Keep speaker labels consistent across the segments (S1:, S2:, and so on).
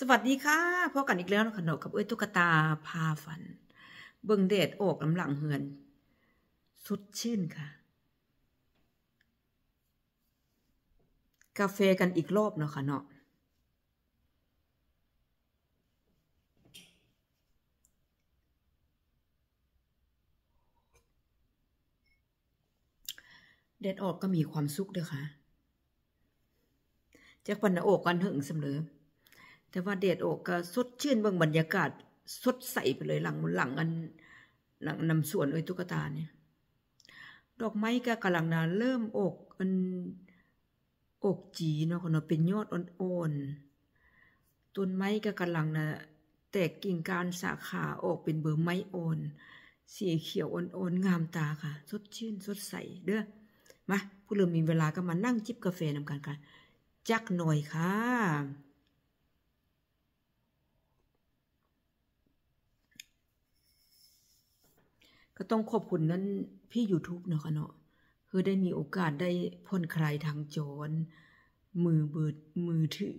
S1: สวัสดีค่ะพบกันอีกแล้วขนมกับ เอ้ยตุ๊กตาพาฝันเบิงเดชโอกลำหลังเหือน สุดชื่นค่ะ กาแฟกันอีกรอบเนาะค่ะเนาะเดดออกก็มีความสุขด้วยค่ะจากปันโอกกันหึงเสมอแต่ว่าเดดอกก็ สดชื่นบางบรรยากาศ สดใสไปเลยหลังหลังอันหลังนำส่วนเอ้ยตุ๊กตาเนี่ย ดอกไม้ก็กำลังนาเริ่มอกอันอกจีเนาะเนาะเป็นยอดอ่อนๆต้นไม้ก็กำลังนะแตกกิ่งการสาขาออกเป็นเบอร์ไม้อ่อนสีเขียวอ่อนๆงามตาค่ะ สดชื่นสดใสเด้อมาผู้เริ่มมีเวลาก็มานั่งจิบกาแฟนำกันค่ะจักหน่อยค่ะก็ต้องขอบคุณนั้นพี่ YouTube เนาะคะเนาะคือได้มีโอกาสได้พ่นคลายทางจร มือเบิดมือถือ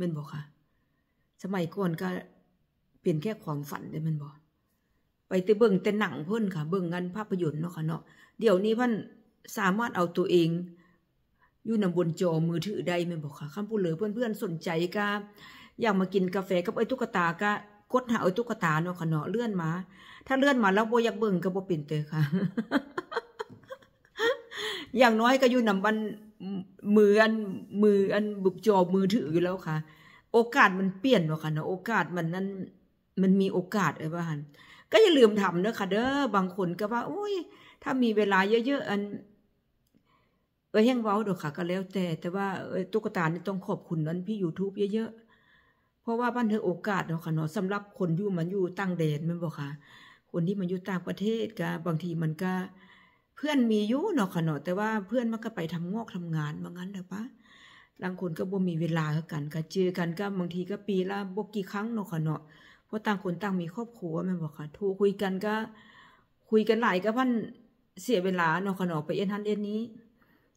S1: มันบอกค่ะ สมัยก่อนก็ เปลี่ยนแค่ความฝันได้มันบอกไปแต่เบิ้งแต่หนังเพิ่นค่ะ เบิ้งงานภาพยนตร์เนาะค่ะเนาะเดี๋ยวนี้พันสามารถเอาตัวเอง อยู่นำบนจอมือถือได้มันบอกค่ะคำพูดเลยเพื่อนๆสนใจก็อยากมากินกาแฟ กับไอ้ตุ๊กตาก็กดหาเอาตุ๊กตาเนาะขนาะเลื่อนมา ถ้าเลื่อนมาแล้วโบอยากเบิ่งก็โบปิ่นเตยค่ะ อย่างน้อยก็อยู่นำบันมืออันมืออันบุกจอมือถืออยู่แล้วค่ะ โอกาสมันเปลี่ยนเนาะค่ะเนาะโอกาสมันนั้น มันมีโอกาส เอ้ยบ้านก็อย่าลืมทำเนาะค่ะเด้อบางคนก็ว่า โอ้ย ถ้ามีเวลาเยอะๆอัน เออแห้งเว้าด้อค่ะ ก็แล้วแต่ แต่ว่าตุ๊กตาเนี่ต้องขอบคุณนั้นพี่ยูทูบเยอะเพราะว่ามันถือโอกาสเนาะค่ะเนาะสำหรับคนอยู่มันอยู่ตั้งเดนมันบอกค่ะ คนที่มันอยู่ต่างประเทศก็บางทีมันก็ เพื่อนมีอยู่เนาะค่ะเนาะแต่ว่าเพื่อนมันก็ไปทำงอกทำงานบางงั้นเด้อปะบางคนก็บ่มีเวลากันก็เจอกันก็บางทีก็ปีละบ่กี่ครั้งเนาะค่ะเนาะเพราะต่างคนต่างมีครอบครัวมันบอกค่ะโทรคุยกันก็ คุยกันหลายก็พันเสียเวลาเนาะค่ะเนาะไปเอ็นทันเอ็นนี้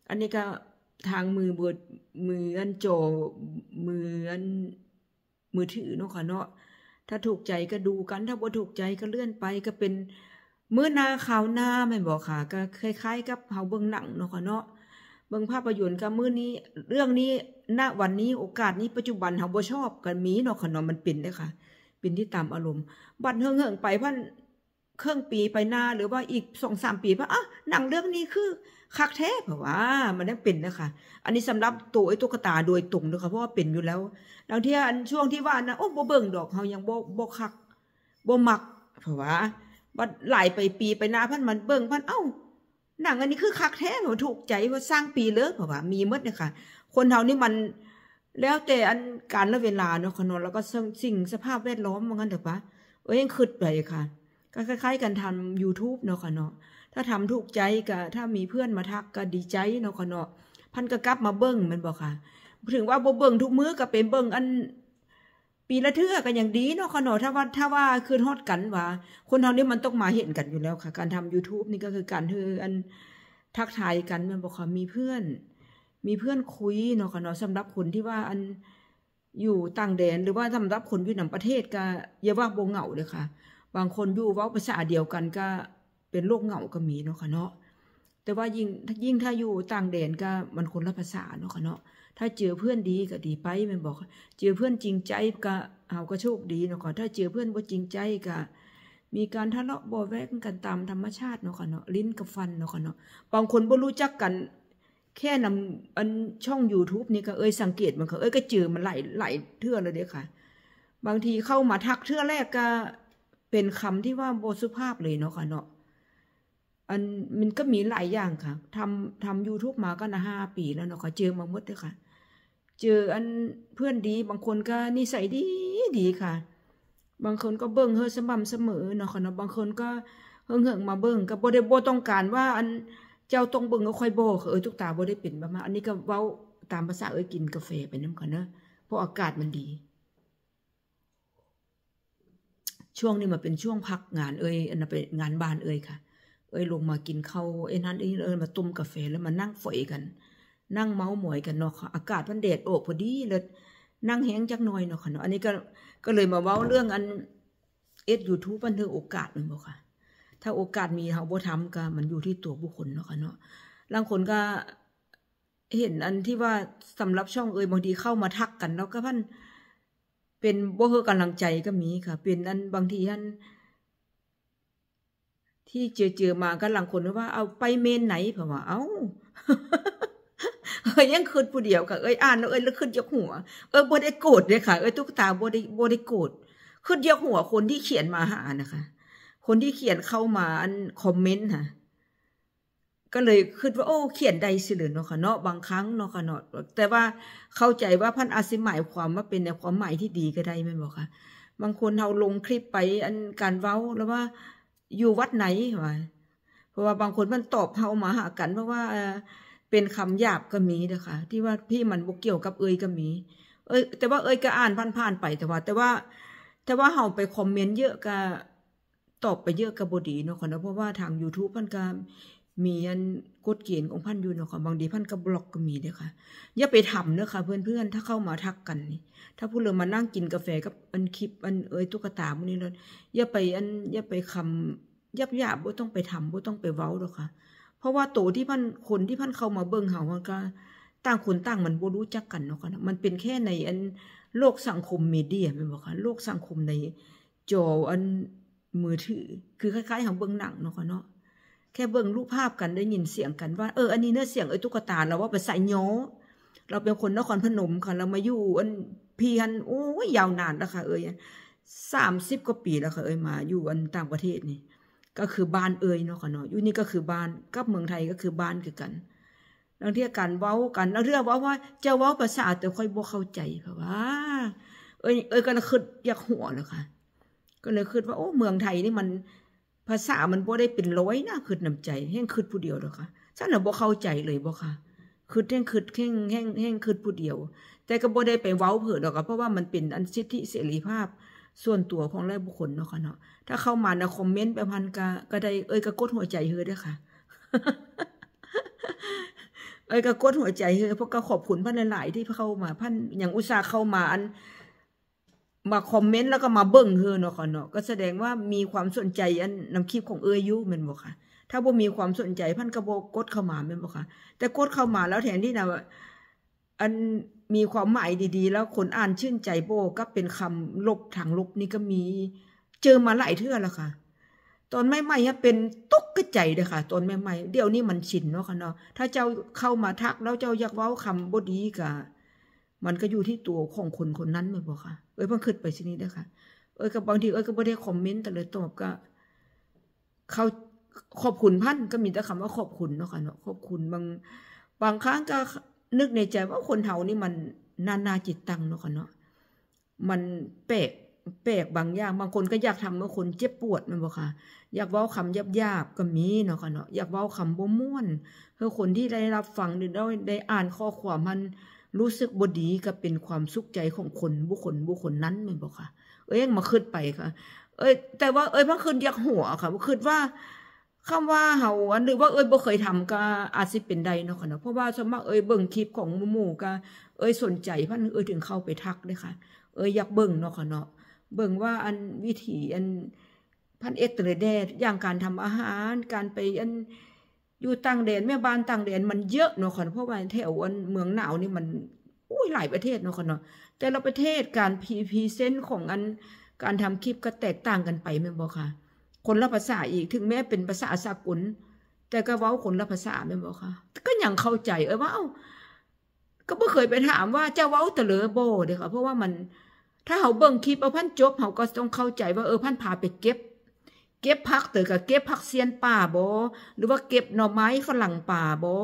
S1: อันนี้ก็ทางมือบดมืออันโจมืออันมือถือเนาะค่ะเนาะถ้าถูกใจก็ดูกันถ้าบ่ถูกใจก็เลื่อนไปก็เป็นเมื่อนาข่าวหน้าไม่บอกค่ะ ก็คล้ายๆ กับเฮาเบิองหนังเนาะค่ะเนาะเบิองภาพยนตร์ก็เมื่อนี้ เรื่องนี้ณวันนี้โอกาสนี้ปัจจุบันเฮาบ่ชอบกันมีเนาะค่ะเนาะมันเป็นเด้ค่ะ เป็นที่ตามอารมณ์บัดเฮิงงไปพันเครื่องปีไปหน้าหรือว่าอีกสองสามปีร่ะอ่ะหนังเรื่องนี้คือ คักแท้เพราะว่า มันได้เป็นนะคะอันนี้สำหรับตัวไอ้ตุ๊กตาโดยตรงนะคะเพราะว่าเป็นอยู่แล้วดังที่อันช่วงที่ว่านะ โอ้โบเบิ่งดอกเขายังโบโบคักโบมักเพราะว่าว่าไหลไปปีไปหน้าพันมันเบิ่งพันเอ้าหนังอันนี้คือคักแท้เหรอถูกใจว่าสร้างปีเลิกเพราะว่า มีมดเนี่ยค่ะ คนเฮานี่มันแล้วแต่อันการและเวลาเนาะคณนแล้วก็สิ่งสภาพแวดล้อมมันกันเถอะปะเอ้ยยังคืดไปค่ะก็คล้ายๆกันทำ YouTube เนาะค่ะเนาะถ้าทำถูกใจก็ถ้ามีเพื่อนมาทักก็ดีใจเนาะค่ะเนาะพันก็กลับมาเบิ้งมันบอกค่ะ ถึงว่าบ่เบิ้งทุกมื้อก็เป็นเบิ้งอันปีละเทื่อกันอย่างดีเนาะค่ะเนาะถ้าว่าถ้าว่าคืนฮอดกันว่าคนเฮานี่มันต้องมาเห็นกันอยู่แล้วค่ะ การทำ YouTube นี่ก็คือการคืออันทักทายกันมันบอกค่ะมีเพื่อน มีเพื่อนคุยเนาะค่ะเนาะสำหรับคนที่ว่าอันอยู่ต่างแดน หรือว่าสำหรับคนอยู่หนังประเทศก็อย่าว่าโบเหงาเลยค่ะบางคนอยู่ว่าภาษาเดียวกันก็เป็นโรคเหงาก็มีเนาะค่ะเนาะ แต่ว่ายิ่ง ยิ่งถ้าอยู่ต่างแดนก็มันคนละภาษาเนาะค่ะเนาะ ถ้าเจอเพื่อนดีก็ดีไป มันบอกเจอเพื่อนจริงใจก็เอาก็โชคดีเนาะค่ะ ถ้าเจอเพื่อนว่าจริงใจก็มีการทะเลาะบ่แวกกันตามธรรมชาติเนาะค่ะเนาะ ลิ้นกับฟันเนาะค่ะเนาะ บางคนบ่รู้จักกัน แค่นำอันช่อง YouTube นี่ก็เอ้ยสังเกตมันก็เอ้ยก็เจอมันไหลไหลเทื่อเลยเด้ค่ะ บางทีเข้ามาทักเทื่อแรกก็เป็นคำที่ว่าโบสุภาพเลยเนาะค่ะเนาะอันมันก็มีหลายอย่างค่ะ ทำทำ youtube มาก็นะห้าปี แล้วเนาะค่ะเจอมาหมดเลยค่ะเจออันเพื่อนดีบางคนก็นิสัยดีดีค่ะ บางคนก็เบิ่งเฮอสม่ำเสมอเนาะค่ะเนาะบางคนก็เฮงเฮงมาเบิ่งก็บรได้โบต้องการว่า อันเจ้าตรงเบิ่งก็ค่อยโบเออทุกตาบ่ได้เป็นประมาณอันนี้ก็เว้าตามภาษาเออกินกาแฟไปน้ำค่ะเนาะเพราะอากาศมันดีช่วงนี้มาเป็นช่วงพักงานเอ้ยอันนั้นเป็นงานบ้านเอ้ยค่ะ เอ้ยลงมากินข้าวเอ้นั้นเอ้เอ้ยมาต้มกาแฟแล้วมานั่งฝอยกัน นั่งเมาหมอยกันเนาะค่ะอากาศมันเดดโอบพอดีเลย นั่งแห้งจักหน่อยเนาะค่ะเนาะอันนี้ก็ก็เลยมาเว้าเรื่องอัน เอ็ดยูทูบมันเือโอกาสมันบอกค่ะถ้าโอกาสมีเขาบ่ทำก็มันอยู่ที่ตัวบุคคลเนาะค่ะเนาะบางคนก็เห็นอันที่ว่าสำหรับช่องเอ้ยบางทีเข้ามาทักกันเนาะก็พันเป็นบ่เือกำลังใจก็มีค่ะ เป็นอันบางที่ัน ที่เจอเจอมากำหลังคน ว่าเอาไปเมนไหนเพราะว่าเอา้าเอ้ยยังคืนผู้เดียวค่ะเอ้ยอ่านแล้วเอ้ยแล้วขึ้นยกหัวเอ้ยบได้โกรธเลยค่ะเอ้ยตุ๊กตาบได้บได้โกรธขึ้นยกหัวคนที่เขียนมาหานะคะ คนที่เขียนเข้ามาอันคอมเมนต์ค่ะก็เลยคิดว่าโอ้เขียนใดสิหลือเนาะค่ะเนาะบางครั้งเนาะค่ะเนาะแต่ว่าเข้าใจว่าพันอาศิหมายความว่าเป็นในความหมายที่ดีก็ได้ไม่บอกค่ะ บางคนเอาลงคลิปไปอันการเว้า แล้วว่าอยู่วัดไหนวะเพราะว่าบางคนมันตอบเฮามาหากันเพราะว่าเป็นคำหยาบก็มีนะคะ ที่ว่าพี่มันบกเกี่ยวกับเอ่ยก็มี เอ้ยแต่ว่าเอ้ยก็อ่านผ่านๆไป แต่ว่า แต่ว่าแต่ว่าเฮาไปคอมเมนต์เยอะก็ ตอบไปเยอะกับบดีเนาะค่ะเนาะเพราะว่าทาง YouTube มันก็มีอันกดเกณฑ์ของพันอยู่เนาะค่ะบางทีพันก็บล็อกก็มีเด้อค่ะอย่าไปทำเนาะค่ะ เพื่อนๆถ้าเข้ามาทักกันนี่ถ้าผู้เรามานั่งกินกาแฟกับอันคลิปอันเอ้ยตุ๊กตาพวกนี้เราอย่าไปอันอย่าไปคำยับยับว่ต้องไปทำว่ต้องไปเว้าเนาะค่ะเพราะว่าโตที่พันคนที่พันเข้ามาเบิ่งเหามันก็ ต่างคนต่างมันบ่รู้จักกันเนาะค่ะมันเป็นแค่ในอันโลกสังคมมีเดียเป็นบอกค่ะโลกสังคมในจออันมือถือคือคล้ายๆของเบื้องหนังเนาะค่ะเนาะค่เบิ่งรูปภาพกันได้ยินเสียงกันว่าเอออันนี้เนื้อเสียงไอ้ตุ๊กตาเราว่าภาษาโยเราเป็นคนนครพนมค่ะเรามาอยู่อันเพียนโอ้ยยาวนานแล้วค่ะเอ้ยสามสิบกว่าปีแล้วค่ะ เอ้ยมา อยู่อันต่างประเทศนี่ก็คือบ้านเอ้ยเนาะค่ะเนาะอยู่นี่ก็คือบ้านกับเมืองไทยก็คือบ้านคือกันเราเรียกกรเว้ากันเรวเร่องว่าว่าจะเว้าภาษาแต่ค่อยบ่เข้าใจค่ะว่า เอ้ยเอ้ยก็เลยคิดอยากหัวเลยค่ะ ก็เลยคิดว่า โอ้ เมืองไทยนี่มันภาษามันบ่ได้เป็นร้อยนะคืดนำใจ แห้งคืดผู้เดียวหรอค่ะฉันน่ะบ่เข้าใจเลยบ่ค่ะ คือแห้งคือแห้งแห้งแห้งคืดผู้เดียว แต่ก็บ่ได้ไปเว้าเผิดอกค่ะเพราะว่ามันเป็นอันสิทธิเสรีภาพ ส่วนตัวของราบุคคลเนาะค่ะเนาะถ้าเข้ามานคอมเมนต์ไปพันกะก็ได้ เอ้ยก็กดหัวใจเฮ้อด้วยค่ะเอ้ยก็กดหัวใจเฮ้อเพราะก็ขอบคุณพันหลายๆที่เข้ามาพันอย่างอุตส่าห์เข้ามาอันมาคอมเมนต์แล้วก็มาเบิ่งเฮอเนาะค่ะเนาะก็แสดงว่ามีความสนใจ อันนำคลิปของเอ้ยยุมันบอกค่ะ ถ้าบ่มีความสนใจพันกระโบกดเข้ามาแม่นบ่ค่ะ แต่กดเข้ามาแล้วแทนที่นะอันมีความหมายดีๆ แล้วคนอ่านชื่นใจโบก็เป็นคำลบทางลบนี่ก็มี เจอมาหลายเทื่อแล้วค่ะ ตอนใหม่ๆเนี่ยเป็นตุ๊กกระจายเลยค่ะ ตอนใหม่ ๆ เดี๋ยวนี้มันชินเนาะค่ะเนาะถ้าเจ้าเข้ามาทักแล้วเจ้าอยากเว้าคำบดีกบมันก็อยู่ที่ตัวของคนคนนั้นม่นบอกค่ะ เอ้ยิ่งขึ้นไปชนิดนะคะเอ้ยกับบางทีเอ้ยก็ม่ได้คอมเมนต์แต่เลยตอบก็เขาขอบคุณพันก็มีแต่คำว่าขอบคุณเนาะค่ะเนาะขอบคุณบาง บางครั้งก็ นึกในใจว่าคนเฮานี่มันนานาจิตตังเนาะค่ะเนาะมันแปลกแปลกบางอย่างบางคนก็อยากทำเมื่อคนเจ็บปวดมันบอกค่ะ อยากเว้าคำบยับก็มีเนาะค่ะเนาะอยากเว้าคำบ่ม่วนเพื่อคนที่ได้รับฟังหรือได้ได้อ่านข้อความมันรู้สึกบดีก็เป็นความสุขใจของคนบุคคลบุคคลนั้นไม่บอกค่ะ เอ้ยมาขึ้นไปค่ะ เอ้ย แต่ว่าเอ้ยเพ่งขึ้นยักหัวค่ะว่อขึ้นว่า คำว่าเฮาอันหรือว่าเอ้ยบ่เคยทำก็อาจสิเป็นใดเนาะค่ะเนาะเพราะว่าสมมติเอ้ยเบิ่งคลิปของหมู่ก็เอ้ยสนใจ พันเอ้ยถึงเข้าไปทักเลยค่ะ เอ้ยอยากเบิ่งเนาะค่ะเนาะเบิ่งว่าอันวิถีอัน พันเอ็กเตอร์ดดอย่างการทำอาหารการไปอันอยู่ต่างแดนแม่บ้านต่างแดนมันเยอะเนาะค่ะเพราะว่าแถวเมืองหนาวนี่มัน อุ้ยหลายประเทศเนาะค่ะเนาะแต่ละประเทศการพีพีเนตนของอันการทำคลิปก็แตกต่างกันไปแม่บอกค่ะ คนละภาษาอีกถึงแม้เป็นภาษาสากลแต่ก็เว้าคนละภาษาแม่บอกค่ะก็ยังเข้าใจ เออว่าาก็ไม่เคยไปถามว่าเจ้าเว้าตะเลอโบเด้อค่ะเพราะว่ามัน ถ้าเขาเบิ่งคลิปเอาพันจบเขาก็ต้องเข้าใจ ว่าเออพันพาไปเก็บเก็บผักเต๋อกับเก็บผักเซียนป่าบอหรือว่าเก็บหน่อไม้ฝรั่งป่าบอ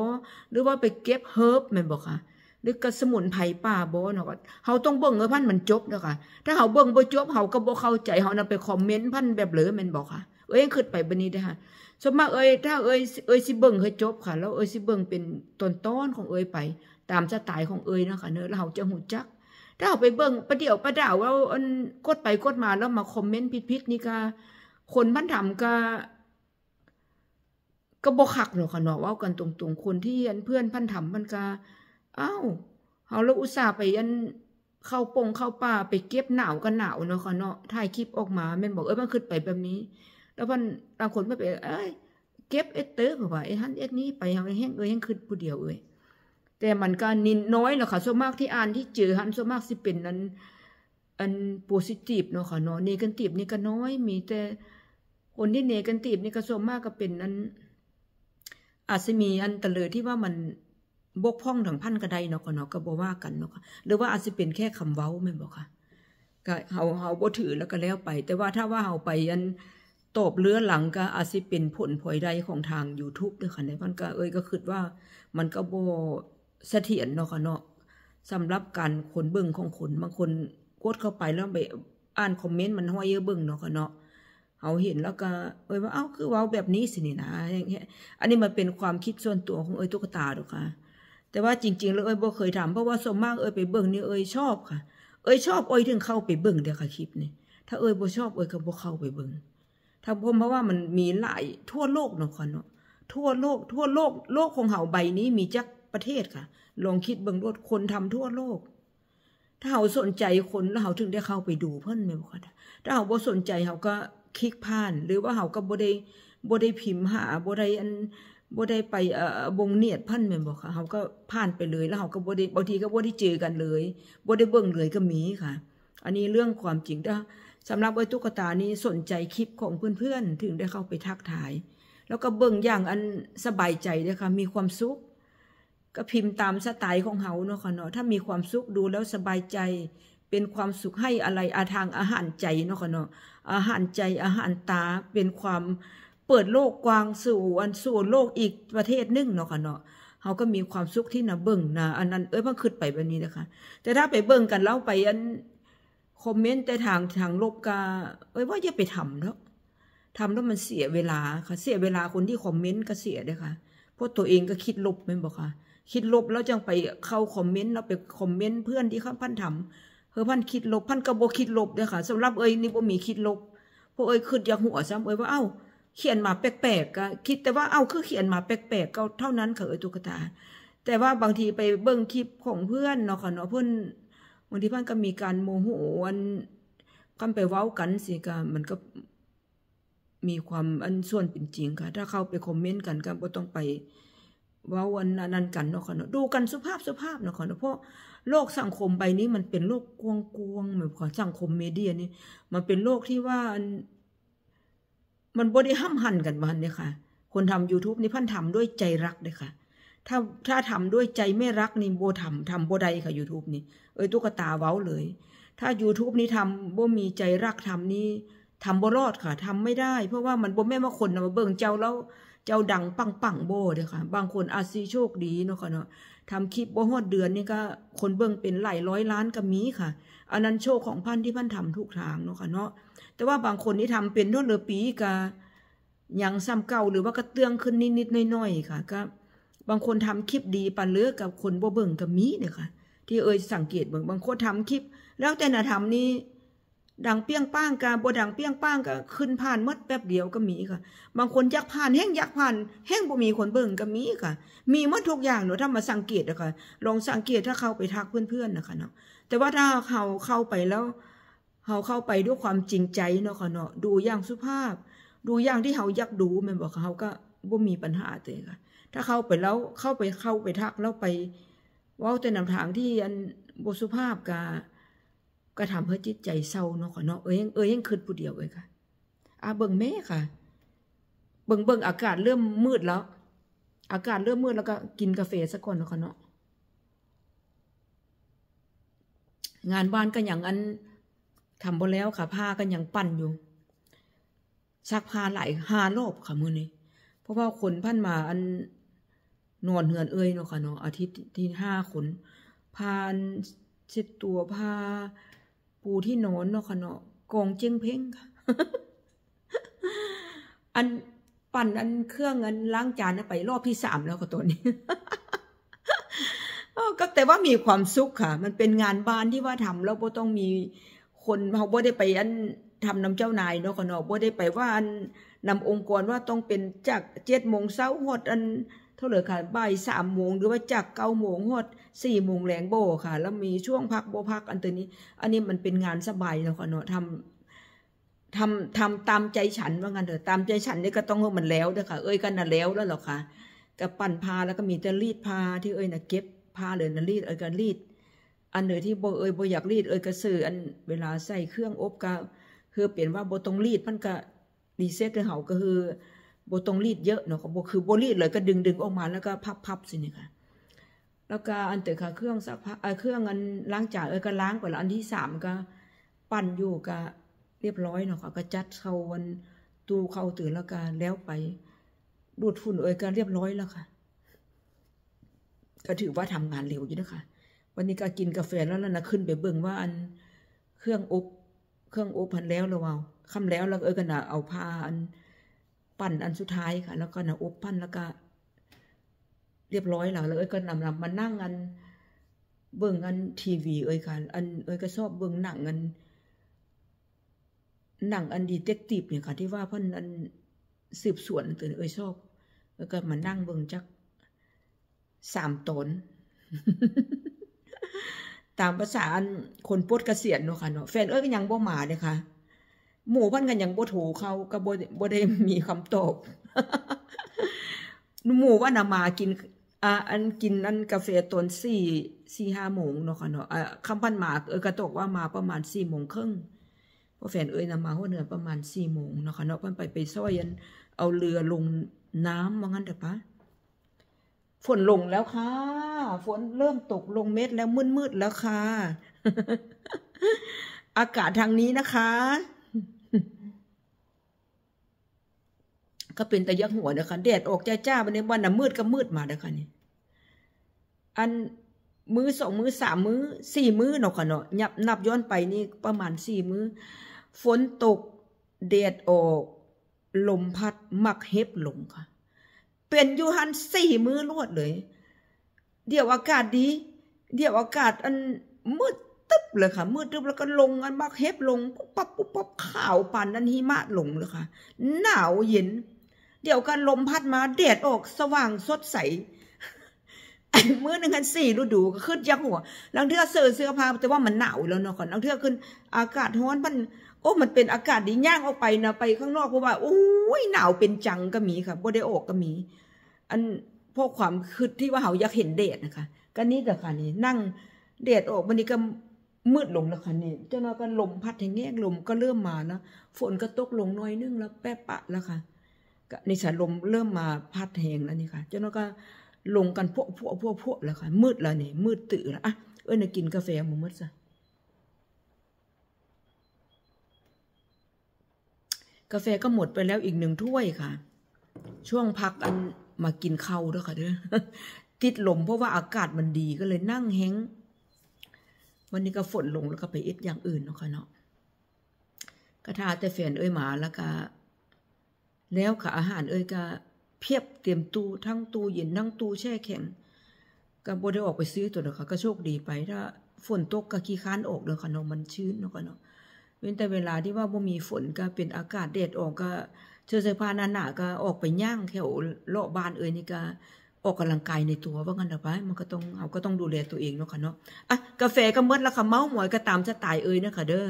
S1: หรือว่าไปเก็บเฮิร์บแม่นบอกค่ะหรือกะสมุนไพรป่าบอเนาะเขาต้องเบิ่งเออพันมันจบเนาะค่ะ ถ้าเขาเบิ่งบ่จบเขาก็บ่เข้าใจเขานำไปคอมเมนต์พันแบบเหลือแม่นบอกค่ะเอ้ยขึ้นไปบันนี้ได้ค่ะ สมมาเอ้ยถ้าเอ้ยเอ้ยสิเบิ่งเคยจบค่ะแล้วเอ้ยสิเบิ่งเป็นต้นต้นของเอ้ยไป ตามสไตล์ของเอ้ยเนาะค่ะเนอะแล้วเขาจะหูจัก ถ้าเขาไปเบิ่งประเดี๋ยวประดาวว่าอันกดไปกดมาแล้วมาคอมเมนต์ผิดๆนี่ก็คนบ้านทมก็ก็บกักเนาะค่ะเนาะว่ากันตรงๆคนที่ยันเพื่อนพันธรรมมันก็อ้าวเราแล้วอุตส่าห์ไปยันเข้าปงเข้าป่าไปเก็บหนาวกันหนาวเนาะค่ะเนาะถ่ายคลิปออกมาแม่นบอกเอ้ยมันขึ้นไปแบบนี้ แล้วมันบางคนไม่ไปเอ้ย เก็บเอ็เตอร์บอกว่าไอ้ฮันเอ็นี้ไปเฮาแห้งเอ้ยแห้งขึ้นผู้เดียวเอ้ยแต่มันก็นินน้อยเนาะค่ะส่วนมากที่อ่านที่เจอฮันส่วนมากสิเป็นนั้นอันโพซิทีฟเนาะค่ะเนาะนี่กันตีบนี่ก็น้อย มีแต่คนที่เนกันตีบนี่กระสมวมากก็เป็นนั้นอาจจะมีอันตะเลยที่ว่ามันบกพ่องถังพันกระไดเนาะก็เนาะก็บอกว่ากันเนาะหรือว่าอาจจะเป็นแค่คำเว้าไม่บอกค่ะก็เฮาเฮาบ่ถือแล้วก็แล้วไป แต่ว่าถ้าว่าเฮาไปอันตบเลื้อหลังก็อาจจะเป็นผลพลอยใดของทางยูทูบเนด้วยค่ะในพันก็เอ้ยก็คิดว่ามันก็บ่เสถียรเนาะค่ะเนาะสำหรับการขนเบิ่งของคนบางคนกดเข้าไปแล้วไปอ่านคอมเมนต์มันห้อยเยอะเบิ่งเนาะค่ะเนาะเอาเห็นแล้วก็ เอ้ยว่าเอ้าคือว้าแบบนี้สินี่นะอย่างเงี้ย อันนี้มันเป็นความคิดส่วนตัวของเอ้ยตุ๊กตาหรอกค่ะแต่ว่าจริงๆแล้วเอ้ยบ่เคยทำเพราะว่าส่วนมากเอ้ยไปเบิ่งนี่เอ้ยชอบค่ะ เอ้ยชอบเอ้ยถึงเข้าไปเบิ่งเดียวค่ะคลิปนี่ถ้าเอ้ยบ่ชอบเอ้ยก็บ่เข้าไปเบิ่งถ้าผมเพราะว่ามันมีหลายทั่วโลกเนาะค่ะเนาะทั่วโลกทั่วโลกโลกของเห่าใบนี้ มีจักประเทศค่ะลองคิดเบิ่งรถคนทำทั่วโลก ถ้าเห่าสนใจคนแล้วเห่าถึงได้เข้าไปดูเพิ่นไหมบุค่ะถ้าเห่าบ่สนใจเห่าก็คลิกผ่านหรือว่าเขาก็บ่ได้บ่ได้พิมพ์ หาบ่ได้อันบ่ได้ไปเอ่อบงเนียดพันเหมือนบอกค่ะเขาก็ผ่านไปเลย แล้วเขาก็บ่ได้บางทีก็บ่ได้เจอกันเลยบ่ได้เบิ่งเลยก็มีค่ะ อันนี้เรื่องความจริงถ้สำหรับไอ้ตุ๊กตานี้สนใจคลิปของเพื่อน ๆ ถึงได้เข้าไปทักทาย แล้วก็เบิ่งอย่างอันสบายใจเลยค่ะมีความสุข ก็พิมพ์ตามสไตล์ของเขาเนาะค่ะเนาะถ้ามีความสุขดูแล้วสบายใจเป็นความสุขให้อะไรอาทางอาหารใจเนาะค่ะเนาะอาหารใจอาหารตาเป็นความเปิดโลกกว้างสู่อันสู่โลกอีกประเทศนึงเนาะค่ะเนาะเขาก็มีความสุขที่นะเบิ่งนะอันนั้นเอ้ยมันขึ้นไปแบบนี้นะคะแต่ถ้าไปเบิ่งกันแล้วไปอันคอมเมนต์แต่ทางทางลบกาเอ้ยว่าจะไปทำแล้วทำแล้วมันเสียเวลาค่ะเสียเวลาคนที่คอมเมนต์ก็เสียด้วยค่ะ เพราะตัวเองก็คิดลบไม่บอกค่ะคิดลบแล้วจังไปเข้าคอมเมนต์แล้วไปคอมเมนต์เพื่อนที่เขาพันทำเฮอพันคิดลบพันกระโบคิดลบเด้อค่ะ สำหรับเอ้ยนี่บ่มีคิดลบพวกเอ้ยคิดอยากหัวซ้ำ เอ้ยว่าเอ้าเขียนมาแปลกๆก็คิดแต่ว่าเอ้าคือเขียนมาแปลกๆก็เท่านั้นค่ะเอ้ยตุ๊กตา แต่ว่าบางทีไปเบิ่งคลิปของเพื่อนเนาะค่ะเนาะเพื่อนบางทีเพื่อนก็มีการโมโหอันคำไปเว้ากันสิกะมันก็ มีความอันส่วนเป็นจริงค่ะ ถ้าเข้าไปคอมเมนต์กันก็ต้องไปว้าวันนั้นกันเนาะค่ะเนาะดูกันสุภาพสุภาพเนาะค่ะเนาะเพราะโลกสังคมใบนี้มันเป็นโลกกวงกวงเหมือนกับสังคมเมเดียนี่มันเป็นโลกที่ว่า มันบริห้ามหันกัน้ันเนี่ยค่ะ คนทำ YouTube นี่พันทำด้วยใจรักเลยค่ะ ถ้าถ้าทำด้วยใจไม่รักนี่โบทำทำโบใดค่ะ YouTube นี่เอ้ยตุ๊กตาเว้าเลย ถ้า YouTube นี่ทำโบมีใจรักทำนี่ทำบรอดค่ะทำไม่ได้เพราะว่ามันโบแม่ว่าคนมาเบิ่งเจ้าแล้วเจ้าดังปังปังโบเด้อค่ะบางคนอาซีโชคดีเนาะค่ะเนาะทำคลิปบ่ฮอดเดือนนี่ก็ คนเบิ่งเป็นหลายร้อยล้านก็มีค่ะ อันนั้น โชค ของพัน ที่ พัน ทำทุกทางเนาะค่ะเนาะแต่ว่าบางคนที่ทำเป็นทนเหือปีก็ยังซ้ำเก่าหรือว่าก็เตื้อง ขึ้นนิดๆน้อย ๆ ค่ะก็บางคน ทำคลิปดีปันเลือกับคนบ่เบิ่งก็มีเนี่ยค่ะ ที่เอ่ยสังเกตเบางบางคนทำคลิป แล้วแต่นะทำนี่ดังเปี้ยงป้างกาบดังเปี้ยงป้างก็ขึ้นผ่านมดแป๊บเดียวก็มีค่ะบางคนอยากผ่านแห้งอยากผ่านแห้งบ่มีคนเบิ่งก็มีค่ะมีมดทุกอย่างเนาะถ้ามาสังเกตนะคะลองสังเกตถ้าเขาไปทักเพื่อนๆนะคะเนาะแต่ว่าถ้าเขาเข้าไปแล้วเขาเข้าไปด้วยความจริงใจเนาะค่ะเนาะดูอย่างสุภาพ ดูอย่างที่เขาอยากดูมันบอกเขาก็บ่มีปัญหาเลยค่ะถ้าเข้าไปแล้วเข้าไปเข้าไปทักแล้วไปว่าแต่นำทางที่อันบสุภาพกาก็ทำเพื่อจิตใจเศร้าเนาะค่ะเนาะ เอ้ยเอ้ยยังคืนผู้เดียวเอ้ยค่ะอาเบิ่งแม่ค่ะ เบิ่งเบิ่งอากาศเริ่มมืดแล้ว อากาศเริ่มมืดแล้วก็ กินกาแฟสักก่อนเนาะค่ะเนาะ งานบ้านก็อย่างอันทำบ่แล้วค่ะ ผ้าก็ยังปั่นอยู่ซักผ้าหลายห้ารอบค่ะมือนี้เพราะว่าคนพันมา อันนอนเหือนเอ้ยเนาะค่ะเนาะอาทิตย์ที่ห้าขนพานเช็ดตัวผ้าปูที่นอนเนาะค่ะเนาะกองเจิงเพ่งค่ะ อันปั่นอันเครื่องอันล้างจานไปรอบที่สามแล้วก็ตัวนี้ก็แต่ว่ามีความสุขค่ะ มันเป็นงานบ้านที่ว่าทำแล้วบ่ต้องมีคนเขาบ่ได้ไปอันทำนำเจ้านายเนาะค่ะเนาะบ่ได้ไปว่าอันนำองค์กรว่าต้องเป็นจากเจ็ดโมงเช้าหดอันท่าเลยค่ะบ่ายสามโมงหรือว่าจากเก้าโมงหดสี่โมงแหลงโบค่ะแล้วมีช่วงพักโบพักอันตัวนี้ อันนี้มันเป็นงานสบายแล้วค่ะเนาะทำทำทำตามใจฉันว่างั้นเถอะตามใจฉันนี่ก็ต้องให้มันแล้วด้วยค่ะ เอ้ยกันน่ะแล้วแล้วหรอค่ะกับปั่นพาแล้วก็มีแต่รีดพาที่เอ้ยนะเก็บพาเลยนะรีดเอ้ยกันรีดอันเดอที่โบเอ้ยโบอยากรีดเอ้ยกระสืออันเวลาใส่เครื่องอบก็คือเปลี่ยนว่าโบต้องรีด มันก็รีเซ็ตคือเหาก็คือโบตรงรีดเยอะเนาะโบคือโบรีดเลย ก็ดึงดึงออกมาแล้วก็ พับพับสินี่ค่ะ แล้วก็อันเตอค่ะเครื่องซักผ้าเครื่องอันล้างจานเออก็ล้างไปแล้วอันที่สามก็ ปั่นอยู่ก็เรียบร้อยเนาะค่ะ ก็จัดเข้าวันตู้เข้าตื่นแล้วก็แล้วไปดูดฝุ่นเออก็เรียบร้อยแล้วค่ะ ก็ถือว่าทำงานเร็วอยู่นะคะวันนี้ก็กินกาแฟแล้วนะขึ้นไปเบิ่งว่าอันเครื่องอบ เครื่องอบพันแล้วหรือเปล่าค่าแล้วแล้วเออก็นนะเอาผ้าอันปั่นอันสุดท้ายค่ะ แล้วก็นะอบปั้นแล้วก็เรียบร้อยแล้วแล้วเอ้ยก็นำนำมานั่งอันเบิ่งอันทีวีเอ้ยค่ะอันเอ้ยก็ชอบเบิ่งหนังอันหนังอันดีเทคทีฟเนี่ยค่ะที่ว่าพิ่นอันสืบสวนตื่นเอ้ยชอบแล้วก็มานั่งเบิ่งจักสามตนตามภาษาคนปดเกษียณเนาะค่ะเนาะแฟน เอ้ยก็ยังบ่มาเลยค่ะหมู่พันกันอย่างบ่ถูเขาก็บบ่ได้มีคำตอบหมู่ว่านามากิน อ่าอันกินนั่นกาแฟตอนสี่สี่ห้าโมงเนาะค่ะเนาะอ่คำพันหมาเออกระตกว่ามาประมาณสี่โมงครึ่งพอแฟนเอ้ยนามาหัวเหนือประมาณสี่โมงเนาะค่ะเนาะเพิ่นไปไปซ้อยยันเอาเรือลงน้ำว่างั้นเถอะปะฝนลงแล้วค่ะฝนเริ่มตกลงเม็ดแล้วมืดมืดแล้วค่ะ อากาศทางนี้นะคะก็เป็นตะยักหัวนะคะแดดออกจ้าจ้าวันนี้วันน่ะมืดก็มืดมาเด้อคะนี่อันมือสองมือสามมือสี่มือเนาะค่ะเนาะนับนับย้อนไปนี่ประมาณสี่มือฝนตกแดดออกลมพัดมักเห็บลงค่ะ เป็นยูฮันสี่มือรวดเลยเดี๋ยวอากาศดีเดี๋ยวอากาศ อันมืดตึ๊บเลยค่ะมืดตึ๊บแล้วก็ลงอันมักเห็บลงปุ๊บปั๊บปุ๊บปั๊บขาวปานนั้นหิมะลงเลยค่ะหนาวเย็นเดี๋ยวก็ลมพัดมาแดดออกสว่างสดใสเมื่อหนึ่งกันสี่ฤดูขึ้นยักหัวลังเทือเสื้อเสื้อผ้าแต่ว่ามันหนาวแล้วเนาะก่อนลังเทือขึ้น อากาศร้อนมันโอ้ มันเป็นอากาศดีย่างออกไปนะไปข้างนอกเพราะว่าโอ้ยหนาวเป็นจังก็มีค่ะบ่ได้ออกก็มี อันพวกความคือที่ว่าเขาอยากเห็นเดดนะคะก็นี่กับค่ะนี่นั่งเดดออกวันนี้ก็มืดลงแล้วค่ะนี่เจ้าน้าก็ลมพัดแห้งแง่ลมก็เริ่มมานะฝนก็ตกลงน้อยนึงแล้วแป๊ะปะแล้วค่ะนิสายลมเริ่มมาพัดแหงแล้วนี่ค่ะเจ้านก็ ลงกันพวกพวกพวกพวกแล้วค่ะ มืดแล้วนี่ มืดตื่นแล้วอ่ะเอ้ยนะกินกาแฟมามืดซะกาแฟก็หมดไปแล้วอีกหนึ่งถ้วยค่ะ ช่วงพักอันมา กินข้าวด้วยค่ะเด้อติดลมเพราะว่าอากาศมันดีก็เลยนั่งแห้งวันนี้ก็ฝนลงแล้วก็ไปเอ็ดอย่างอื่นนะค่ะเนาะกระทาแต่แฟนเอ้ยหมาแล้วก็แล้วขาอาหารเอ่ยกะเพียบเตรียมตู้ทั้งตู้เย็นทั้งตู้แช่แข็ง ก็บ่ได้ออกไปซื้อตัวเนาะค่ะ ก็โชคดีไปถ้าฝนตกก็ขี้ค้านออกเนาะค่ะเนาะมันชื้นเนาะค่ะเนาะเว้นแต่เวลาที่ว่าบ่มีฝนก็เป็นอากาศแดดออกก็ เชื้อเสื้อผ้าหนาหนาก็ออกไปย่างแถวเลาะบ้านเอ่ยนี่ก็ ออกกำลังกายในตัวว่างั้นเถอะไป มันก็ต้องเอาก็ต้องดูแลตัวเองเนาะค่ะเนาะอ่ะกาแฟก็มดแล้วค่ะเมาหมอยก็ ตามจะตายเอ่ยนะค่ะ เด้อ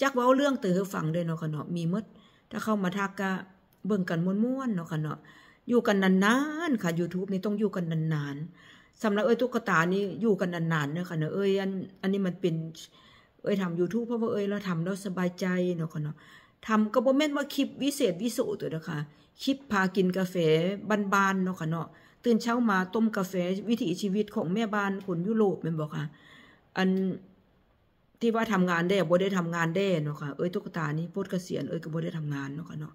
S1: จักเว้าเรื่องเตือฟังเด้อเนาะค่ะเนาะมีมด ถ้าเข้ามาทักก็เบิ่งกันม้วนๆเนาะค่ะเนาะ อยู่กันนานๆ ค่ะ YouTube นี่ต้องอยู่กันนานๆสำหรับเอ้ยตุ๊กตานี่อยู่กันนานๆเนาะค่ะเนาะเอ้ยอันอันนี้มันเป็น เอ้ยทำ YouTube เพราะว่าเอ้ยเราทำเราสบายใจเนาะค่ะเนาะทำก็บ่แม่นว่าคลิปวิเศษวิโสตัวนะคะคลิปพากินกาแฟบานๆเนาะค่ะเนาะตื่นเช้ามาต้มกาแฟวิถีชีวิตของแม่บ้านคนยุโรปเป็นบอกค่ะอันที่ว่าทำงานได้บ่ได้ทำงานได้เนาะค่ะเอ้ยตุ๊กตานี่พดเกษียณเอ้ยก็บ่ได้ทำงานเนาะค่ะเนาะ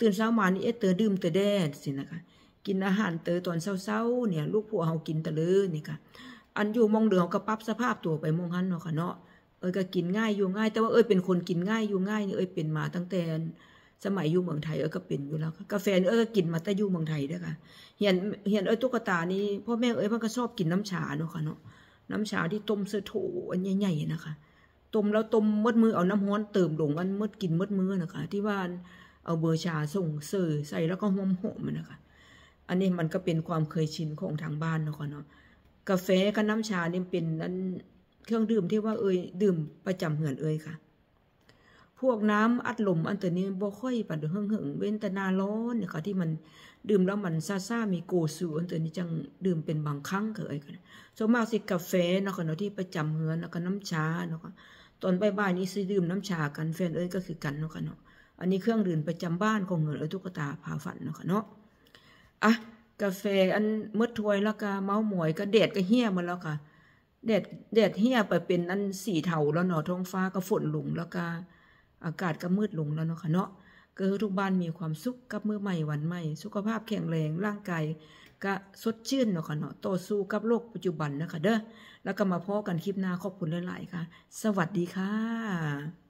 S1: ตื่นเช้ามานี่เอ๊ะเตอดื่มเตอแดดสินะคะ กินอาหารเตอตอนเช้าๆเนี่ยลูกผัวเขากินตะเลอนี่ค่ะ อันอยู่มองเดืองก็ปรับสภาพตัวไปมองหันเนาะค่ะเนาะ เอ้ยก็กินง่ายอยู่ง่ายแต่ว่าเอ้ยเป็นคนกินง่ายอยู่ง่ายเนี่ยเอ้ยเป็นมาตั้งแต่ สมัยอยู่เมืองไทยเออก็เป็นอยู่แล้วกาแฟเออก็กินมาแต่อยู่เมืองไทยด้วยค่ะเห็นเห็นเออตุ๊กตานี่พ่อแม่เอ้ยมันก็ชอบกินน้ำชาเนาะค่ะเนาะ น้ำชาที่ต้มเสือโถอันใหญ่ๆนะคะ ต้มแล้วต้มมดมือเอาน้ำร้อนเติมหลงอันมดกินมดมือนะคะ ที่ว่าเอาเบอร์ชาส่งสื่อใส่แล้วก็หอมห่มนะคะอันนี้มันก็เป็นความเคยชินของทางบ้านนะคะเนาะ กาแฟกับน้ำชาเนี่ยเป็นนั้นเครื่องดื่มที่ว่าเอ่ยดื่มประจำเหือนเอ่ยค่ะ พวกน้ำอัดลมอันตัวนี้บ่ค่อยปัดเฮิงเหิงเว้นแต่นาร้อนนะคะที่มันดื่มแล้วมันซาซามีโกสูอันตัวนี้จังดื่มเป็นบางครั้งเคยค่ะส่วนมากสิกาแฟเนาะค่ะเนาะที่ประจำเหือนแล้วก็น้ำชาเนาะคะตอนบ่ายๆนี้สิดื่มน้ำชากันแฟนเอ้ยก็คือกันเนาะค่ะเนาะอันนี้เครื่องดื่มประจำบ้านของเงินและตุ๊กตาพาฝันเนาะคะเนาะ อ่ะ กาแฟอันมืดถวยแล้วก็เมาหมวย ก็แดดก็เฮี้ยมาแล้วค่ะแดดแดดเฮี้ยไปเป็นอันสีเทาแล้วเนาะท้องฟ้าก็ฝนลง แล้วก็อากาศก็มืดลงแล้วเนาะค่ะเนาะก็คือทุกบ้านมีความสุขกับมือใหม่วันใหม่สุขภาพแข็งแรงร่างกายก็สดชื่นเนาะค่ะเนาะต่อสู้กับโลกปัจจุบันนะคะ เด้อแล้วก็มาพบกันคลิปหน้าขอบคุณหลาย ๆ ค่ะ สวัสดีค่ะ